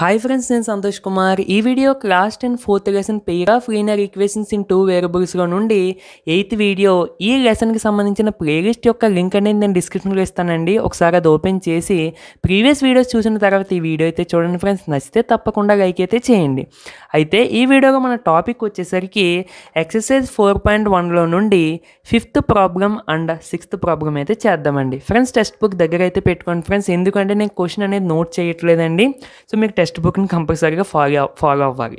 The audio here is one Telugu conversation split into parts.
హాయ్ ఫ్రెండ్స్ నేను సంతోష్ కుమార్ ఈ video class ten fourth lesson pair of linear equations in two వేరబుల్స్లో నుండి ఎయిత్ వీడియో ఈ లెసన్కి సంబంధించిన ప్లేలిస్ట్ యొక్క లింక్ అనేది నేను డిస్క్రిప్షన్లో ఇస్తానండి ఒకసారి అది ఓపెన్ చేసి ప్రీవియస్ వీడియోస్ చూసిన తర్వాత ఈ వీడియో అయితే చూడండి ఫ్రెండ్స్ నచ్చితే తప్పకుండా లైక్ అయితే చేయండి అయితే ఈ వీడియోలో మన టాపిక్ వచ్చేసరికి ఎక్సర్సైజ్ ఫోర్ పాయింట్ వన్లో నుండి fifth problem and sixth problem అయితే చేద్దామండి ఫ్రెండ్స్ టెక్స్ట్ బుక్ దగ్గర అయితే పెట్టుకోండి ఫ్రెండ్స్ ఎందుకంటే నేను క్వశ్చన్ అనేది నోట్ చేయట్లేదండి సో మీకు టెక్స్ట్ బుక్ని కంపల్సరీగా ఫాలో ఫాలో అవ్వాలి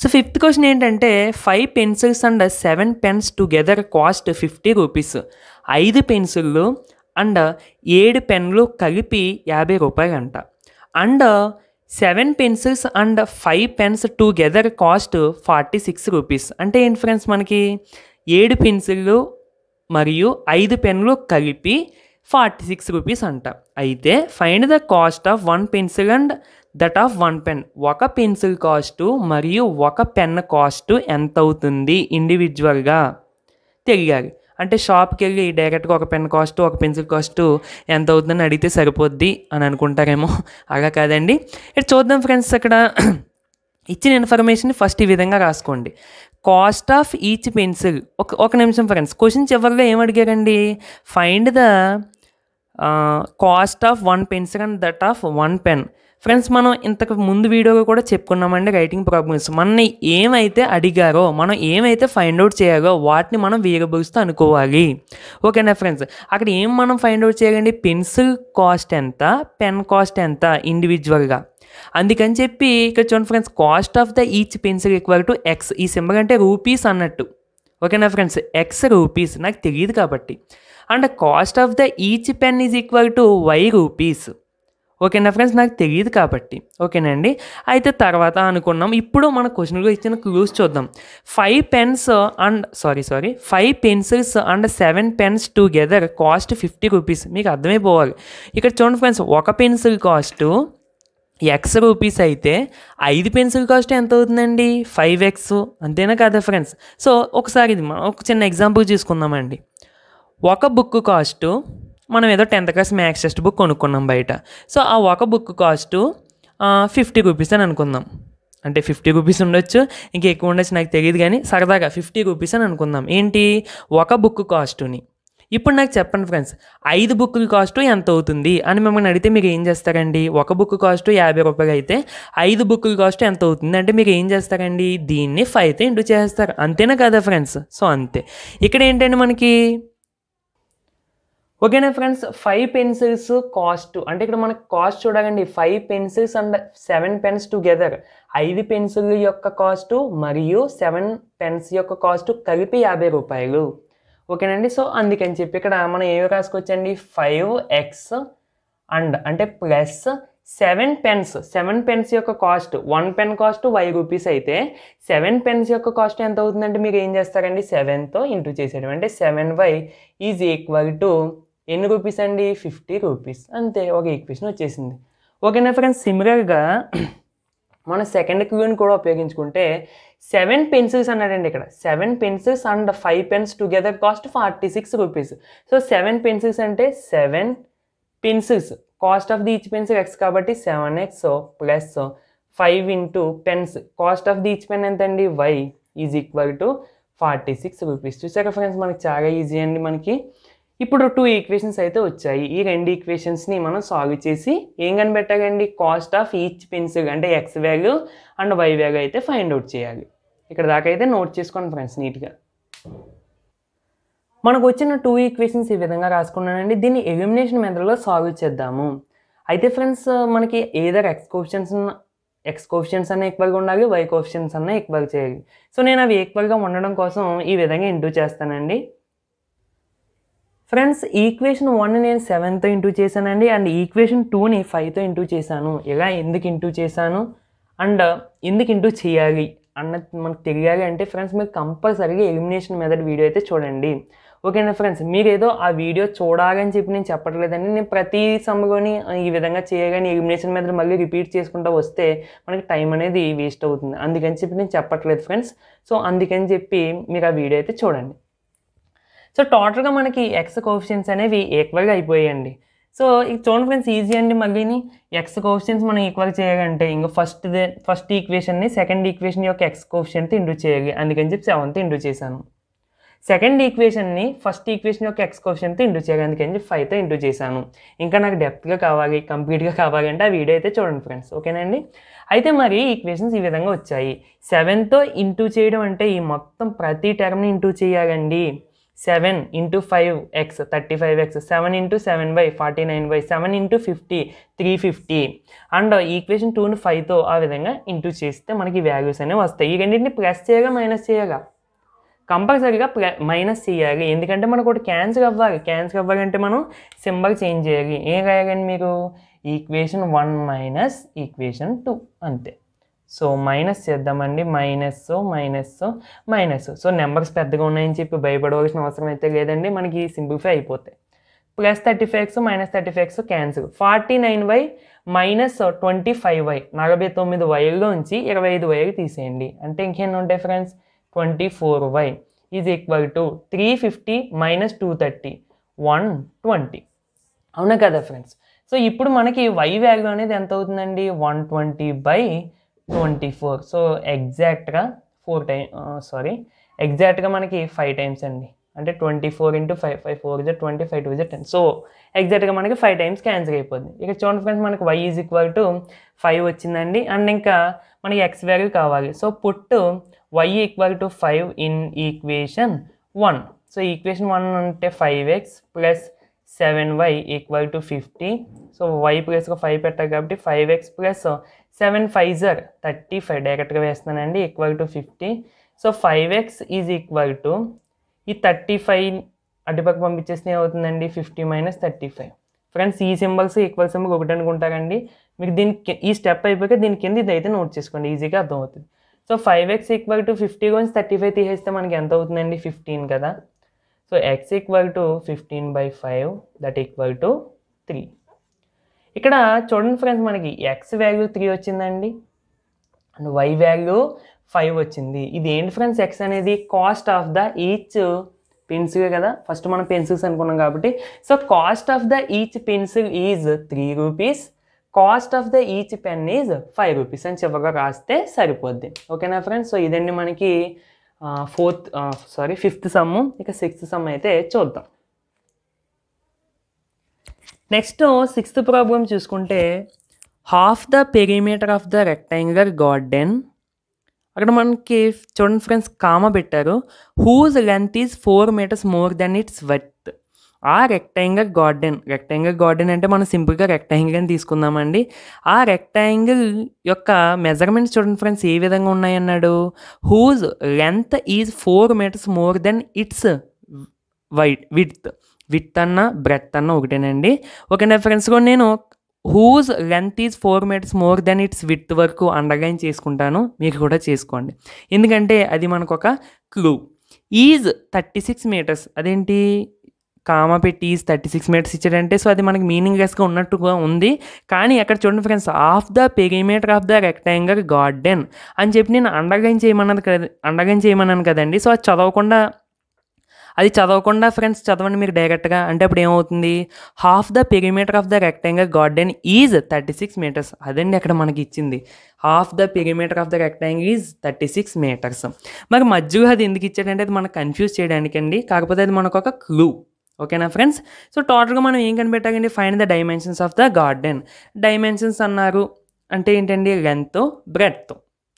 సో ఫిఫ్త్ క్వశ్చన్ ఏంటంటే five pencils and seven pens together cost fifty rupees ఐదు పెన్సిళ్ళు అండ్ ఏడు పెన్లు కలిపి యాభై రూపాయలు అంట and seven pencils and five pens together cost forty six rupees అంటే ఏంటి ఫ్రెండ్స్ మనకి ఏడు పెన్సిళ్ళు మరియు ఐదు పెన్లు కలిపి ఫార్టీ సిక్స్ రూపీస్ అంట అయితే find the cost of one pencil and that of one pen ఒక పెన్సిల్ కాస్టు మరియు ఒక పెన్ కాస్టు ఎంత అవుతుంది ఇండివిజువల్గా తెలియాలి అంటే షాప్కి వెళ్ళి డైరెక్ట్గా ఒక పెన్ కాస్ట్ ఒక పెన్సిల్ కాస్ట్ ఎంత అవుతుందని అడిగితే సరిపోద్ది అని అనుకుంటారేమో అలా కాదండి ఇక్కడ చూద్దాం ఫ్రెండ్స్ అక్కడ ఇచ్చిన ఇన్ఫర్మేషన్ ఫస్ట్ ఈ విధంగా రాసుకోండి కాస్ట్ ఆఫ్ ఈచ్ పెన్సిల్ ఒక ఒక నిమిషం ఫ్రెండ్స్ క్వశ్చన్స్ ఎవరిలో ఏం అడిగారండి find the cost of one pencil and that of one pen friends మనం ఇంతకు ముందు వీడియోగా కూడా చెప్పుకున్నామండి రైటింగ్ ప్రాబ్లమ్స్ మనని ఏమైతే అడిగారో మనం ఏమైతే ఫైండ్ అవుట్ చేయాలో వాటిని మనం వేరియబుల్స్తో అనుకోవాలి ఓకేనా ఫ్రెండ్స్ అక్కడ ఏం మనం ఫైండ్ అవుట్ చేయాలండి పెన్సిల్ కాస్ట్ ఎంత పెన్ కాస్ట్ ఎంత ఇండివిజువల్గా అందుకని చెప్పి ఇక్కడ చూడండి friends cost of the each pencil equal to X ఈ సింబల్ అంటే రూపీస్ అన్నట్టు ఓకేనా ఫ్రెండ్స్ ఎక్స్ రూపీస్ నాకు తెలియదు కాబట్టి and cost of the each pen is equal to Y rupees ఓకేనా ఫ్రెండ్స్ నాకు తెలియదు కాబట్టి ఓకేనండి అయితే తర్వాత అనుకున్నాం ఇప్పుడు మన క్వశ్చన్లో ఇచ్చిన క్లూస్ చూద్దాం five pens and sorry sorry five pencils and seven pens together cost fifty rupees మీకు అర్థమైపోవాలి ఇక్కడ చూడండి ఫ్రెండ్స్ ఒక పెన్సిల్ కాస్ట్ ఎక్స్ రూపీస్ అయితే ఐదు పెన్సిల్ కాస్ట్ ఎంత అవుతుందండి ఫైవ్ ఎక్స్ అంతేనా కదా ఫ్రెండ్స్ సో ఒకసారి ఇది ఒక చిన్న ఎగ్జాంపుల్ చూసుకుందామండి ఒక బుక్ కాస్ట్ మనం ఏదో tenth class maths test book కొనుక్కున్నాం బయట సో ఆ ఒక బుక్ కాస్ట్ ఫిఫ్టీ రూపీస్ అని అనుకుందాం అంటే ఫిఫ్టీ రూపీస్ ఉండొచ్చు ఇంకెక్కువ ఉండొచ్చు నాకు తెలియదు కానీ సరదాగా ఫిఫ్టీ రూపీస్ అని అనుకుందాం ఏంటి ఒక బుక్ కాస్ట్ని ఇప్పుడు నాకు చెప్పండి ఫ్రెండ్స్ ఐదు బుక్కుల కాస్ట్ ఎంత అవుతుంది అని మిమ్మల్ని అడిగితే మీరు ఏం చేస్తారండి ఒక బుక్ కాస్ట్ యాభై రూపాయలు అయితే ఐదు బుక్కుల కాస్ట్ ఎంత అవుతుంది అంటే మీరు ఏం చేస్తారండి దీన్ని ఫైవ్తో ఇంటూ చేస్తారు అంతేనా కదా ఫ్రెండ్స్ సో అంతే ఇక్కడ ఏంటంటే మనకి ఓకేనా ఫ్రెండ్స్ ఫైవ్ పెన్సిల్స్ కాస్ట్ అంటే ఇక్కడ మనకు కాస్ట్ చూడాలండి five pencils and seven pens together ఐదు పెన్సిల్ యొక్క కాస్ట్ మరియు సెవెన్ పెన్స్ యొక్క కాస్ట్ కలిపి యాభై రూపాయలు ఓకేనండి సో అందుకని చెప్పి ఇక్కడ మనం ఏమి రాసుకోవచ్చండి ఫైవ్ ఎక్స్ అండ్ అంటే plus seven pens seven pens యొక్క cost one pen cost Y rupees అయితే సెవెన్ పెన్స్ యొక్క కాస్ట్ ఎంత అవుతుందంటే మీరు ఏం చేస్తారండి సెవెన్తో ఇంటూ చేసేయడం అంటే seven Y is equal to ఎన్ని రూపీస్ అండి ఫిఫ్టీ రూపీస్ అంతే ఒక ఈక్వేషన్ వచ్చేసింది ఓకేనా ఫ్రెండ్స్ సిమిలర్గా మన సెకండ్ క్యూని కూడా ఉపయోగించుకుంటే సెవెన్ పెన్సిల్స్ అన్నాడండి ఇక్కడ seven pencils and five pens together cost forty six rupees so seven pencils అంటే seven pencils cost of the each pencil X కాబట్టి seven X plus five into pens cost of the each pen ఎంత అండి Y is equal to forty six rupees చూసాక ఫ్రెండ్స్ మనకి చాలా ఈజీ అండి మనకి ఇప్పుడు టూ ఈక్వేషన్స్ అయితే వచ్చాయి ఈ రెండు ఈక్వేషన్స్ని మనం సాల్వ్ చేసి ఏం కనిపెట్టాలండి కాస్ట్ ఆఫ్ ఈచ్ పెన్సిల్ అంటే X value and Y value అయితే ఫైండ్ అవుట్ చేయాలి ఇక్కడ దాకా అయితే నోట్ చేసుకోండి ఫ్రెండ్స్ నీట్గా మనకు వచ్చిన టూ ఈక్వేషన్స్ ఈ విధంగా రాసుకున్నానండి దీన్ని ఎలిమినేషన్ మెథడ్లో సాల్వ్ చేద్దాము అయితే ఫ్రెండ్స్ మనకి either X questions X questions అన్న ఈక్వల్గా ఉండాలి వై క్వశ్చన్స్ అన్న ఈక్వల్ చేయాలి సో నేను అవి ఈక్వల్గా ఉండడం కోసం ఈ విధంగా ఇంటూ చేస్తానండి ఫ్రెండ్స్ ఈక్వేషన్ వన్ నేను సెవెన్తో ఇంటూ చేశానండి అండ్ ఈక్వేషన్ టూని ఫైవ్తో ఇంటూ చేశాను ఇలా ఎందుకు ఇంటూ చేశాను అండ్ ఎందుకు ఇంటూ చేయాలి అన్నది మనకు తెలియాలి అంటే ఫ్రెండ్స్ మీరు కంపల్సరీగా ఎలిమినేషన్ మెథడ్ వీడియో అయితే చూడండి ఓకేనా ఫ్రెండ్స్ మీరు ఏదో ఆ వీడియో చూడాలని చెప్పి నేను చెప్పట్లేదండి నేను ప్రతి సమయంలోని ఈ విధంగా చేయగానే ఎలిమినేషన్ మెథడ్ మళ్ళీ రిపీట్ చేసుకుంటూ వస్తే మనకి టైం అనేది వేస్ట్ అవుతుంది అందుకని చెప్పి నేను చెప్పట్లేదు ఫ్రెండ్స్ సో అందుకని చెప్పి మీరు ఆ వీడియో అయితే చూడండి సో టోటల్గా మనకి ఎక్స్ కోఫిషియన్స్ అనేవి ఈక్వల్గా అయిపోయాయండి సో ఇది చూడండి ఫ్రెండ్స్ ఈజీ అండి మళ్ళీని ఎక్స్ కోఫిషియన్స్ మనం ఈక్వల్ చేయాలంటే ఇంకా ఫస్ట్ ఫస్ట్ ఈక్వేషన్ని సెకండ్ ఈక్వేషన్ యొక్క ఎక్స్ కోఫిషియంట్తో ఇంటూ చేయాలి అందుకని చెప్పి సెవెంత్ ఇంటూ చేశాను సెకండ్ ఈక్వేషన్ని ఫస్ట్ ఈక్వేషన్ యొక్క ఎక్స్ కోఫిషియంట్తో ఇంటూ చేయాలి అందుకని చెప్పి ఫైవ్తో ఇంటూ చేశాను ఇంకా నాకు డెప్త్గా కావాలి కంప్లీట్గా కావాలి అంటే ఆ వీడియో అయితే చూడండి ఫ్రెండ్స్ ఓకేనండి అయితే మరి ఈక్వేషన్స్ ఈ విధంగా వచ్చాయి సెవెన్తో ఇంటూ చేయడం అంటే ఈ మొత్తం ప్రతి టర్మ్ని ఇంటూ చేయాలండి seven into five X thirty five X seven into seven by forty nine by seven into fifty three fifty and equation టూను ఫైవ్తో ఆ విధంగా ఇంటూ చేస్తే మనకి వాల్యూస్ అనేవి వస్తాయి ఈ రెండింటిని ప్లస్ చేయగా మైనస్ చేయగా కంపల్సరీగా మైనస్ చేయాలి ఎందుకంటే మనకు ఒకటి క్యాన్సిల్ అవ్వాలి క్యాన్సిల్ అవ్వాలంటే మనం సింబల్ చేంజ్ చేయాలి ఏం రాయాలండి మీరు equation one minus equation two అంతే సో మైనస్ చేద్దామండి minus minus minus so numbers పెద్దగా ఉన్నాయని చెప్పి భయపడవలసిన అవసరం అయితే లేదండి మనకి సింప్లిఫై అయిపోతాయి plus thirty five X minus thirty five X cancel forty nine Y minus twenty five Y నలభై తొమ్మిది వైలో ఉంచి ఇరవై ఐదు వైలు తీసేయండి అంటే ఇంకేం ఉంటాయి friends twenty four Y is equal to three fifty minus two thirty one twenty అవునా కదా ఫ్రెండ్స్ సో ఇప్పుడు మనకి వై వాల్యూ అనేది ఎంత అవుతుందండి one twenty by twenty four so ఎగ్జాక్ట్గా ఫోర్ టైమ్ సారీ ఎగ్జాక్ట్గా మనకి ఫైవ్ టైమ్స్ అండి అంటే twenty four into five five four is twenty five two is ten so ఎగ్జాక్ట్గా మనకి ఫైవ్ టైమ్స్ క్యాన్సిల్ అయిపోద్ది ఇక చూడండి ఫ్రెండ్స్ మనకి Y is equal to five వచ్చిందండి అండ్ ఇంకా మనకి ఎక్స్ వాల్యూ కావాలి so put Y equal to five in equation one so equation one అంటే five X plus seven Y equal to fifty so Y plus ఒక ఫైవ్ పెట్టారు కాబట్టి five X plus seven fives are thirty five డైరెక్ట్గా వేస్తున్నానండి equal to fifty so five X is equal to ఈ థర్టీ ఫైవ్ అటుపక్క పంపించేస్తే అవుతుందండి fifty minus thirty five friends ఈ సింబల్స్ ఈక్వల్ సింబల్ ఒకటి అనుకుంటారండి మీకు దీనికి ఈ స్టెప్ అయిపోయాక దీని కింద ఇది అయితే నోట్ చేసుకోండి ఈజీగా అర్థమవుతుంది so five X equal to fifty గురించి థర్టీ ఫైవ్ తీసేస్తే మనకి ఎంత అవుతుందండి ఫిఫ్టీన్ కదా so X equal to fifteen by five that equal to three ఇక్కడ చూడండి ఫ్రెండ్స్ మనకి ఎక్స్ వాల్యూ త్రీ వచ్చిందండి అండ్ వై వాల్యూ ఫైవ్ వచ్చింది ఇది ఏంటి ఫ్రెండ్స్ ఎక్స్ అనేది cost of the each pencil కదా ఫస్ట్ మనం పెన్సిల్స్ అనుకున్నాం కాబట్టి so cost of the each pencil is three rupees cost of the each pen is five rupees అని చివరిగా రాస్తే సరిపోద్ది ఓకేనా ఫ్రెండ్స్ సో ఇదండి మనకి ఫోర్త్ సారీ ఫిఫ్త్ సమ్ ఇక సిక్స్త్ సమ్ అయితే చూద్దాం నెక్స్ట్ సిక్స్త్ ప్రాబ్లం చూసుకుంటే half the perimeter of the rectangular garden అక్కడ మనకి చూడండి ఫ్రెండ్స్ కామ పెట్టారు whose length is four metres more than its width a rectangle garden rectangle garden అంటే మనం సింపుల్గా రెక్టాంగిల్ అని తీసుకుందామండి ఆ రెక్టాంగిల్ యొక్క మెజర్మెంట్స్ చూడండి ఫ్రెండ్స్ ఏ విధంగా ఉన్నాయన్నాడు whose length is four metres more than its white width width అన్న బ్రెత్ అన్న ఒకటేనండి ఓకేనా ఫ్రెండ్స్ కూడా నేను whose length is four metres more than its width వరకు అండర్లైన్ చేసుకుంటాను మీరు కూడా చేసుకోండి ఎందుకంటే అది మనకు ఒక clue is thirty six metres అదేంటి కామా పెట్టి ఈజ్ థర్టీ సిక్స్ మీటర్స్ ఇచ్చాడంటే సో అది మనకి మీనింగ్లెస్గా ఉన్నట్టుగా ఉంది కానీ అక్కడ చూడండి friends of the perimeter of the rectangle garden అని చెప్పి నేను అండర్లైన్ చేయమన్నది కదా అండర్లైన్ చేయమన్నాను కదండి సో అది చదవకుండా అది చదవకుండా ఫ్రెండ్స్ చదవండి మీకు డైరెక్ట్గా అంటే అప్పుడు ఏమవుతుంది half the perimeter of the rectangle garden is thirty six metres అదండి అక్కడ మనకి ఇచ్చింది half the perimeter of the rectangle is thirty six metres మరి మధ్యలో అది ఎందుకు ఇచ్చాడంటే అది మనకు కన్ఫ్యూజ్ చేయడానికండి కాకపోతే అది మనకు ఒక క్లూ ఓకేనా ఫ్రెండ్స్ సో టోటల్గా మనం ఏం కనిపెట్టాలండి find the dimensions of the garden dimensions అన్నారు అంటే ఏంటండి లెంత్ బ్రెడ్తో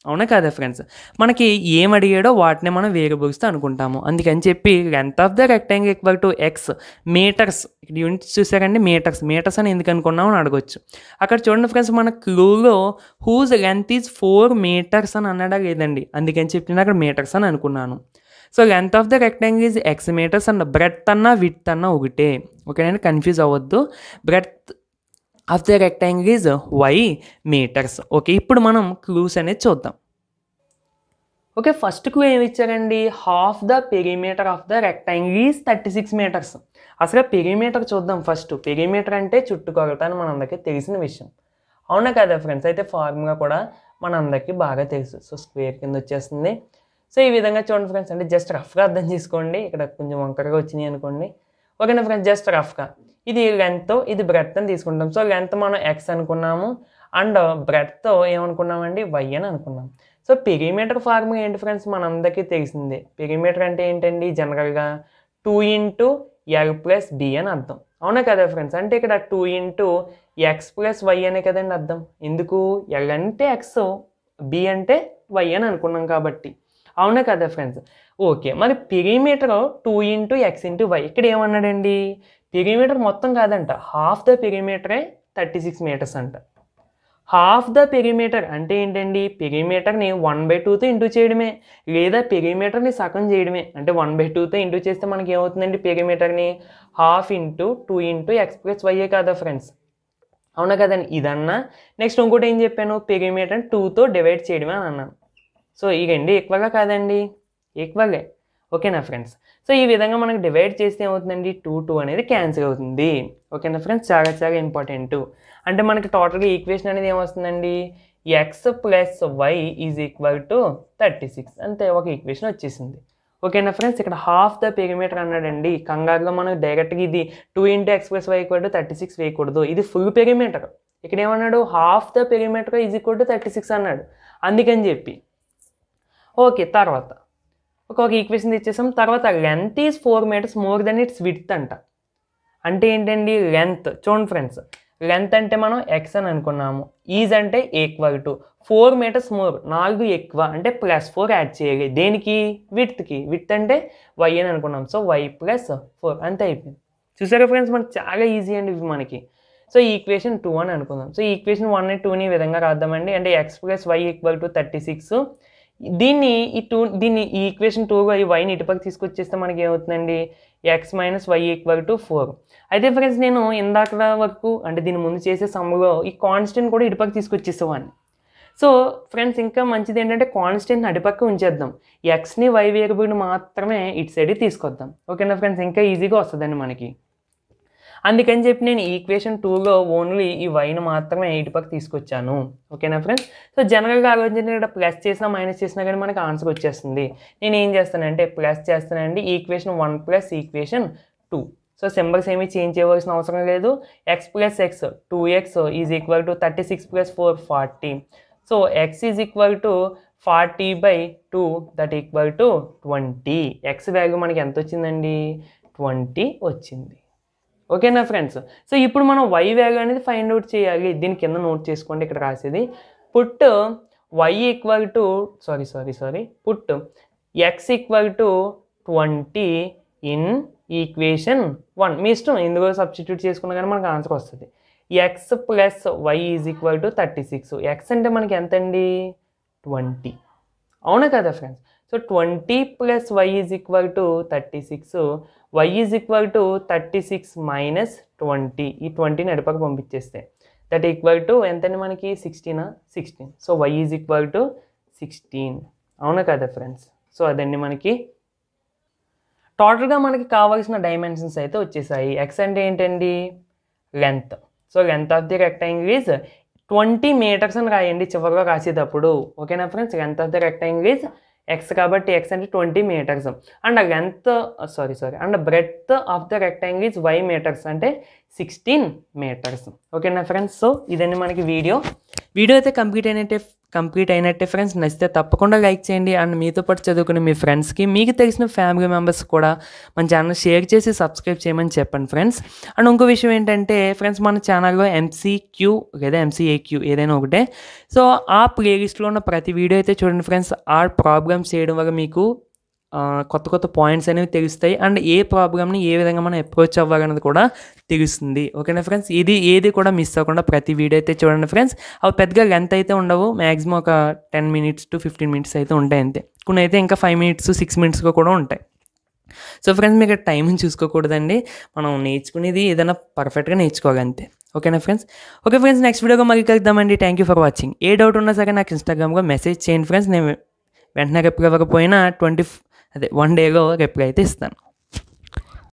అవునా కదా ఫ్రెండ్స్ మనకి ఏం అడిగాడో వాటిని మనం వేరియబుల్స్తో అనుకుంటాము అందుకని చెప్పి length of the rectangle equal to x metres ఇక్కడ యూనిట్స్ చూసారండి మీటర్స్ మీటర్స్ అని ఎందుకు అనుకున్నామని అడగొచ్చు అక్కడ చూడండి ఫ్రెండ్స్ మన క్లూలో whose length is four metres అని అన్నాడా లేదండి అందుకని చెప్పి నేను అక్కడ మీటర్స్ అని అనుకున్నాను so length of the rectangle is x metres అన్న బ్రెత్ అన్న విత్ అన్న ఒకటే ఓకేనండి కన్ఫ్యూజ్ అవ్వద్దు breadth of the rectangle is y metres okay ఇప్పుడు మనం క్లూస్ అనేది చూద్దాం ఓకే ఫస్ట్ క్లూ ఏమి ఇచ్చారండి half the perimeter of the rectangle is thirty six metres అసలు పెరిమీటర్ చూద్దాం ఫస్ట్ పెరిమీటర్ అంటే చుట్టుకొలత అని మనందరికీ తెలిసిన విషయం అవునా కదా ఫ్రెండ్స్ అయితే ఫార్ములా కూడా మనందరికీ బాగా తెలుసు సో స్క్వేర్ కింద వచ్చేస్తుంది సో ఈ విధంగా చూడండి ఫ్రెండ్స్ అంటే జస్ట్ రఫ్గా అర్థం చేసుకోండి ఇక్కడ కొంచెం వంకరగా వచ్చినాయి అనుకోండి ఓకేనా ఫ్రెండ్స్ జస్ట్ రఫ్గా ఇది లెంత్ ఇది బ్రెత్ అని తీసుకుంటాం సో లెంత్ మనం ఎక్స్ అనుకున్నాము అండ్ బ్రెత్ uh, ఏమనుకున్నామండి వై అని అనుకున్నాం సో పెరిమీటర్ ఫార్ములా ఏంటి ఫ్రెండ్స్ మనందరికీ తెలిసిందే పెరిమీటర్ అంటే ఏంటండి జనరల్గా two into l plus b అని అర్థం అవునా కదా ఫ్రెండ్స్ అంటే ఇక్కడ two into x plus y అనే కదండి అర్థం ఎందుకు ఎల్ అంటే ఎక్స్ బి అంటే వై అని అనుకున్నాం కాబట్టి అవునా కదా ఫ్రెండ్స్ ఓకే మరి perimeter two into x into y ఇక్కడ ఏమన్నాడండి పెరిమీటర్ మొత్తం కాదంట హాఫ్ ద పెరిమీటరే థర్టీ సిక్స్ మీటర్స్ అంట హాఫ్ ద పెరిమీటర్ అంటే ఏంటండి పెరిమీటర్ని వన్ బై టూతో ఇంటూ చేయడమే లేదా పెరిమీటర్ని సగం చేయడమే అంటే వన్ బై టూతో ఇంటూ చేస్తే మనకి ఏమవుతుందండి పెరిమీటర్ని half into two into x plus వయ్యే కదా ఫ్రెండ్స్ అవునా కదండి ఇదన్నా నెక్స్ట్ ఇంకోటి ఏం చెప్పాను పెరిమీటర్ టూతో డివైడ్ చేయడమే అని అన్నాను సో ఇగండి ఎక్కువగా కాదండి ఎక్కువగా ఓకేనా ఫ్రెండ్స్ సో ఈ విధంగా మనకు డివైడ్ చేస్తే ఏమవుతుందండి టూ టూ అనేది క్యాన్సిల్ అవుతుంది ఓకేనా ఫ్రెండ్స్ చాలా చాలా ఇంపార్టెంట్ అంటే మనకి టోటల్గా ఈక్వేషన్ అనేది ఏమొస్తుందండి x plus y is equal to thirty six అంతే ఒక ఈక్వేషన్ వచ్చేసింది ఓకేనా ఫ్రెండ్స్ ఇక్కడ హాఫ్ ద పెరిమీటర్ అన్నాడండి కంగారులో మనకు డైరెక్ట్గా ఇది two into x plus to thirty six వేయకూడదు ఇది ఫుల్ పెరిమీటర్ ఇక్కడ ఏమన్నాడు half the perimeter is equal to thirty six అన్నాడు అందుకని చెప్పి ఓకే తర్వాత ఒక ఈక్వేషన్ తెచ్చేసాం తర్వాత length is four metres more than its width అంట అంటే ఏంటండి లెంత్ చూడండి ఫ్రెండ్స్ లెంత్ అంటే మనం ఎక్స్ అని అనుకున్నాము ఈజ్ అంటే equal to four metres more నాలుగు ఎక్కువ అంటే ప్లస్ ఫోర్ యాడ్ చేయాలి దేనికి విత్కి విత్ అంటే వై అని అనుకున్నాం సో వై ప్లస్ ఫోర్ అంతే అయిపోయింది చూసారా ఫ్రెండ్స్ మనకి చాలా ఈజీ అండి ఇవి మనకి సో ఈక్వేషన్ టూ అని అనుకుందాం సో ఈక్వేషన్ వన్ అండ్ టూని విధంగా రాద్దామండి అంటే x plus y equal to thirty six దీన్ని ఈ టూ దీన్ని ఈ ఈక్వేషన్ టూగా ఈ వైని ఇటుపక్క తీసుకొచ్చేస్తే మనకి ఏమవుతుందండి x minus y equal to four అయితే ఫ్రెండ్స్ నేను ఇందాక వరకు అంటే దీని ముందు చేసే సమ్లో ఈ కాన్స్టెంట్ కూడా ఇటుపక్క తీసుకొచ్చేసేవాడిని సో ఫ్రెండ్స్ ఇంకా మంచిది ఏంటంటే కాన్స్టెంట్ అడిపక్క ఉంచేద్దాం ఎక్స్ని వై వేరియబుల్ని మాత్రమే ఇటు సైడ్ తీసుకొద్దాం ఓకేనా ఫ్రెండ్స్ ఇంకా ఈజీగా వస్తుందండి మనకి అందుకని చెప్పి నేను ఈక్వేషన్ టూలో ఓన్లీ ఈ వైను మాత్రమే ఎయిట్ పక్క తీసుకొచ్చాను ఓకేనా ఫ్రెండ్స్ సో జనరల్గా ఆలోచించిన ఇక్కడ ప్లస్ చేసినా మైనస్ చేసినా కానీ మనకు ఆన్సర్ వచ్చేస్తుంది నేను ఏం చేస్తానంటే ప్లస్ చేస్తానండి equation one plus equation two so symbols ఏమీ చేంజ్ చేయవలసిన అవసరం లేదు x plus x two x is equal to thirty six plus four forty so x is equal to forty by two that equal to twenty x value మనకి ఎంత వచ్చిందండి ట్వంటీ వచ్చింది ఓకేనా ఫ్రెండ్స్ సో ఇప్పుడు మనం వై వ్యాగ్ అనేది ఫైండ్ అవుట్ చేయాలి దీని కింద నోట్ చేసుకోండి ఇక్కడ రాసేది put y equal to sorry sorry sorry put x equal to twenty in equation one మీ ఇష్టం ఇందులో సబ్స్టిట్యూట్ చేసుకున్న కానీ మనకు ఆన్సర్ వస్తుంది x plus y is equal to thirty six x అంటే మనకి ఎంత అండి ట్వంటీ అవునా కదా friends so twenty plus y is equal to thirty six y is equal to thirty six minus twenty ఈ ట్వంటీని ఎడపకు పంపించేస్తే దట్ ఈక్వల్ టు ఎంతని మనకి సిక్స్టీనా sixteen so y is equal to sixteen అవునా కదా ఫ్రెండ్స్ సో అదండి మనకి టోటల్గా మనకి కావాల్సిన డైమెన్షన్స్ అయితే వచ్చేసాయి ఎక్స్ అంటే ఏంటండి length so length of the rectangle is twenty metres అని రాయండి చివరిగా రాసేటప్పుడు ఓకేనా friends length of the rectangle is x కాబట్టి ఎక్స్ అంటే twenty metres and length sorry sorry and breadth of the rectangle is y metres అంటే సిక్స్టీన్ మీటర్స్ ఓకేనా ఫ్రెండ్స్ సో ఇదండి మనకి వీడియో వీడియో అయితే కంప్లీట్ అయినట్టే కంప్లీట్ అయినట్టే ఫ్రెండ్స్ నచ్చితే తప్పకుండా లైక్ చేయండి అండ్ మీతో పాటు చదువుకునే మీ ఫ్రెండ్స్కి మీకు తెలిసిన ఫ్యామిలీ మెంబర్స్ కూడా మన ఛానల్ షేర్ చేసి సబ్స్క్రైబ్ చేయమని చెప్పండి ఫ్రెండ్స్ అండ్ ఇంకో విషయం ఏంటంటే ఫ్రెండ్స్ మన ఛానల్లో ఎంసీక్యూ లేదా ఎంసీఏక్యూ ఏదైనా ఒకటే సో ఆ ప్లేలిస్ట్లో ఉన్న ప్రతి వీడియో అయితే చూడండి ఫ్రెండ్స్ ఆ ప్రాబ్లమ్స్ చేయడం వల్ల మీకు కొత్త కొత్త పాయింట్స్ అనేవి తెలుస్తాయి అండ్ ఏ ప్రాబ్లమ్ని ఏ విధంగా మనం అప్రోచ్ అవ్వాలన్నది కూడా తెలుస్తుంది ఓకేనా ఫ్రెండ్స్ ఇది ఏది కూడా మిస్ అవ్వకుండా ప్రతి వీడియో అయితే చూడండి ఫ్రెండ్స్ అవి పెద్దగా లెంత్ అయితే ఉండవు మ్యాక్సిమం ఒక ten minutes to fifteen minutes అయితే ఉంటాయి అంతే కొన్ని అయితే ఇంకా ఫైవ్ మినిట్స్ సిక్స్ మినిట్స్గా కూడా ఉంటాయి సో ఫ్రెండ్స్ మీకు టైం చూసుకోకూడదండి మనం నేర్చుకునేది ఏదైనా పర్ఫెక్ట్గా నేర్చుకోవాలి అంతే ఓకేనా ఫ్రెండ్స్ ఓకే ఫ్రెండ్స్ నెక్స్ట్ వీడియోగా మళ్ళీ కలుద్దామండి థ్యాంక్ యూ ఫర్ వాచింగ్ ఏ డౌట్ ఉన్నా సరే నాకు ఇన్స్టాగ్రామ్గా మెసేజ్ చేయండి ఫ్రెండ్స్ నేను వెంటనే గప్పకపోయినా ట్వంటీ అదే వన్ డేలో రిప్లై అయితే ఇస్తాను